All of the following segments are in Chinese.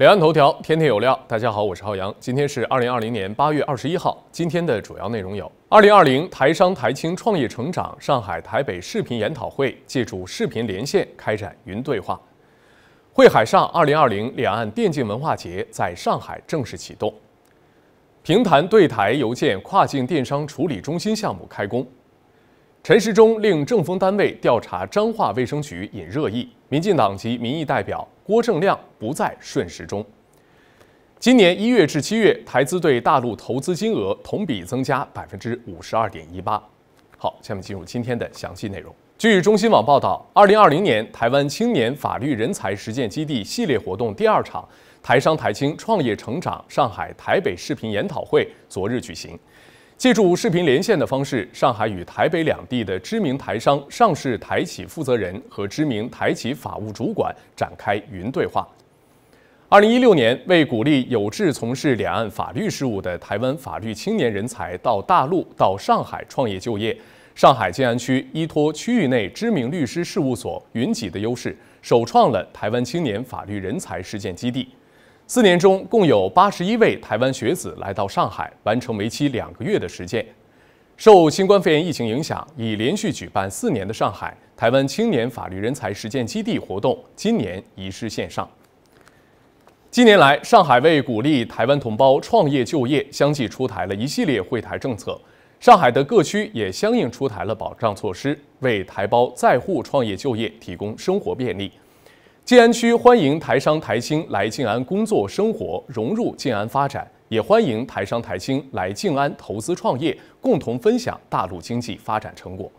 两岸头条，天天有料。大家好，我是浩洋。今天是二零二零年八月二十一号。今天的主要内容有：二零二零台商台青创业成长上海台北视频研讨会，借助视频连线开展云对话；会海上二零二零两岸电竞文化节在上海正式启动；平潭对台邮件跨境电商处理中心项目开工；陈时中令正风单位调查彰化卫生局引热议；民进党及民意代表。郭正亮不在顺时钟。今年一月至七月，台资对大陆投资金额同比增加百分之五十二点一八。好，下面进入今天的详细内容。据中新网报道，二零二零年台湾青年法律人才实践基地系列活动第二场“台商台青创业成长上海台北视频研讨会”昨日举行。借助视频连线的方式，上海与台北两地的知名台商、上市台企负责人和知名台企法务主管展开云对话。二零一六年，为鼓励有志从事两岸法律事务的台湾法律青年人才到大陆、到上海创业就业，上海静安区依托区域内知名律师事务所云集的优势，首创了台湾青年法律人才实践基地。四年中共有八十一位台湾学子来到上海完成为期两个月的实践。受新冠肺炎疫情影响，已连续举办四年的上海台湾青年法律人才实践基地活动，今年移师线上。近年来，上海为鼓励台湾同胞创业就业，相继出台了一系列惠台政策。上海的各区也相应出台了保障措施，为台胞在沪创业就业提供生活便利。静安区欢迎台商台青来静安工作生活，融入静安发展，也欢迎台商台青来静安投资创业，共同分享大陆经济发展成果。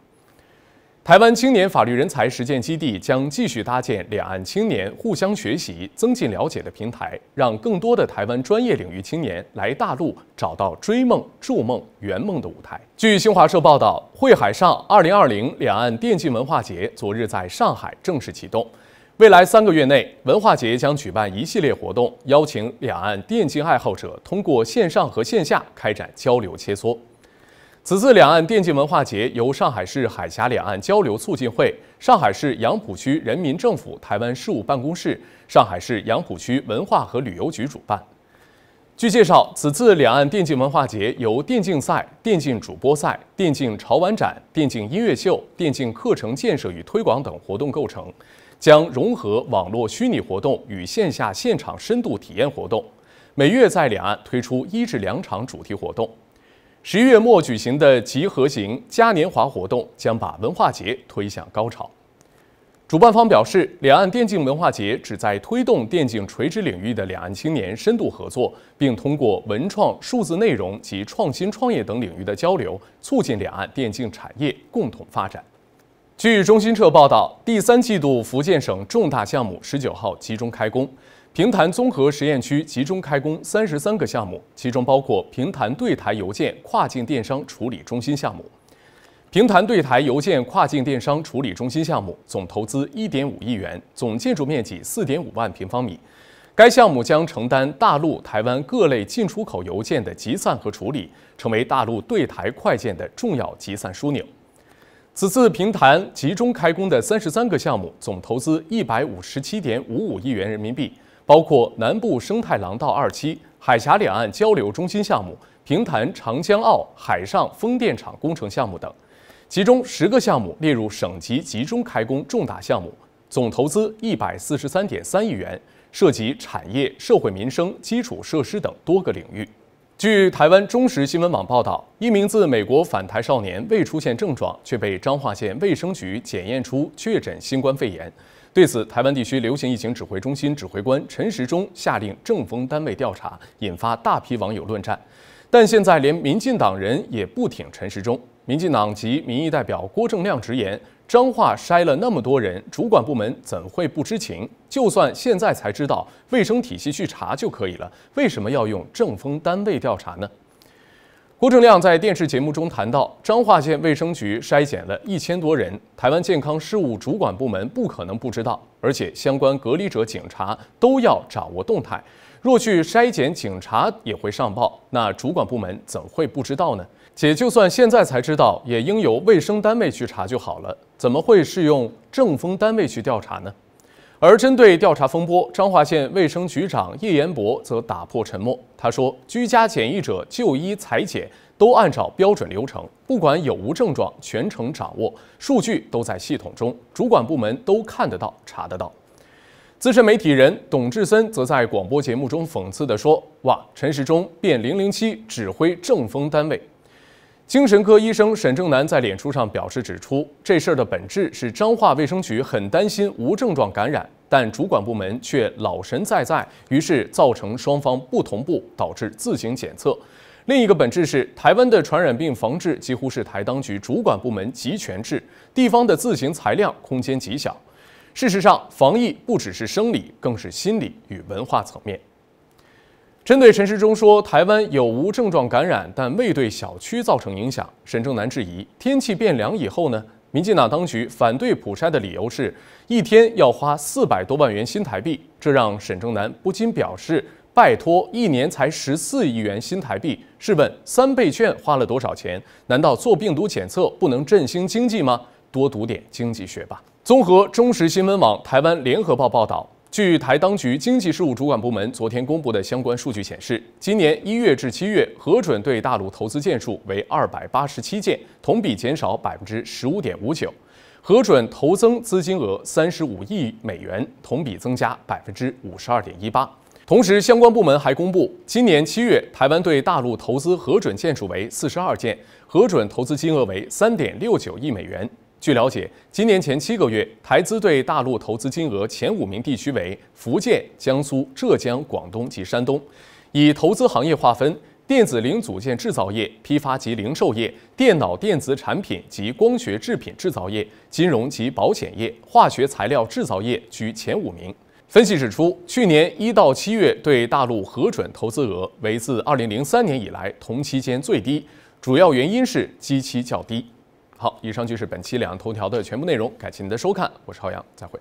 台湾青年法律人才实践基地将继续搭建两岸青年互相学习、增进了解的平台，让更多的台湾专业领域青年来大陆找到追梦、筑梦、圆梦的舞台。据新华社报道，汇海上二零二零两岸电竞文化节昨日在上海正式启动。未来三个月内，文化节将举办一系列活动，邀请两岸电竞爱好者通过线上和线下开展交流切磋。此次两岸电竞文化节由上海市海峡两岸交流促进会、上海市杨浦区人民政府台湾事务办公室、上海市杨浦区文化和旅游局主办。据介绍，此次两岸电竞文化节由电竞赛、电竞主播赛、电竞潮玩展、电竞音乐秀、电竞课程建设与推广等活动构成。将融合网络虚拟活动与线下现场深度体验活动，每月在两岸推出一至两场主题活动。十一月末举行的集合型嘉年华活动将把文化节推向高潮。主办方表示，两岸电竞文化节旨在推动电竞垂直领域的两岸青年深度合作，并通过文创、数字内容及创新创业等领域的交流，促进两岸电竞产业共同发展。据中新社报道，第三季度福建省重大项目十九号集中开工，平潭综合实验区集中开工三十三个项目，其中包括平潭对台邮件跨境电商处理中心项目。平潭对台邮件跨境电商处理中心项目总投资一点五亿元，总建筑面积四点五万平方米。该项目将承担大陆台湾各类进出口邮件的集散和处理，成为大陆对台快件的重要集散枢纽。此次平潭集中开工的三十三个项目，总投资一百五十七点五五亿元人民币，包括南部生态廊道二期、海峡两岸交流中心项目、平潭长江澳海上风电场工程项目等。其中十个项目列入省级集中开工重大项目，总投资一百四十三点三亿元，涉及产业、社会民生、基础设施等多个领域。据台湾中时新闻网报道，一名自美国返台少年未出现症状，却被彰化县卫生局检验出确诊新冠肺炎。对此，台湾地区流行疫情指挥中心指挥官陈时中下令正风单位调查，引发大批网友论战。但现在连民进党人也不挺陈时中。民进党籍民意代表郭正亮直言：“彰化筛了那么多人，主管部门怎会不知情？就算现在才知道，卫生体系去查就可以了，为什么要用政风单位调查呢？”郭正亮在电视节目中谈到，彰化县卫生局筛检了一千多人，台湾健康事务主管部门不可能不知道，而且相关隔离者警察都要掌握动态，若去筛检，警察也会上报，那主管部门怎会不知道呢？且就算现在才知道，也应由卫生单位去查就好了，怎么会是用政风单位去调查呢？而针对调查风波，彰化县卫生局长叶延博则打破沉默，他说：“居家检疫者就医裁剪都按照标准流程，不管有无症状，全程掌握数据都在系统中，主管部门都看得到、查得到。”资深媒体人董志森则在广播节目中讽刺的说：“哇，陈时中变零零七指挥政风单位。”精神科医生沈正南在脸书上表示，指出这事儿的本质是彰化卫生局很担心无症状感染，但主管部门却老神在在，于是造成双方不同步，导致自行检测。另一个本质是台湾的传染病防治几乎是台当局主管部门集权制，地方的自行裁量空间极小。事实上，防疫不只是生理，更是心理与文化层面。针对陈时中说台湾有无症状感染，但未对小区造成影响，沈正南质疑：天气变凉以后呢？民进党当局反对普筛的理由是，一天要花四百多万元新台币，这让沈正南不禁表示：拜托，一年才十四亿元新台币，试问三倍券花了多少钱？难道做病毒检测不能振兴经济吗？多读点经济学吧。综合中时新闻网、台湾联合报报道。据台当局经济事务主管部门昨天公布的相关数据显示，今年一月至七月核准对大陆投资件数为二百八十七件，同比减少百分之十五点五九；核准投增资金额三十五亿美元，同比增加百分之五十二点一八。同时，相关部门还公布，今年七月台湾对大陆投资核准件数为四十二件，核准投资金额为三点六九亿美元。据了解，今年前七个月，台资对大陆投资金额前五名地区为福建、江苏、浙江、广东及山东。以投资行业划分，电子零组件制造业、批发及零售业、电脑电子产品及光学制品制造业、金融及保险业、化学材料制造业居前五名。分析指出，去年一到七月对大陆核准投资额为自2003年以来同期间最低，主要原因是基期较低。好，以上就是本期《两岸头条》的全部内容。感谢您的收看，我是浩洋，再会。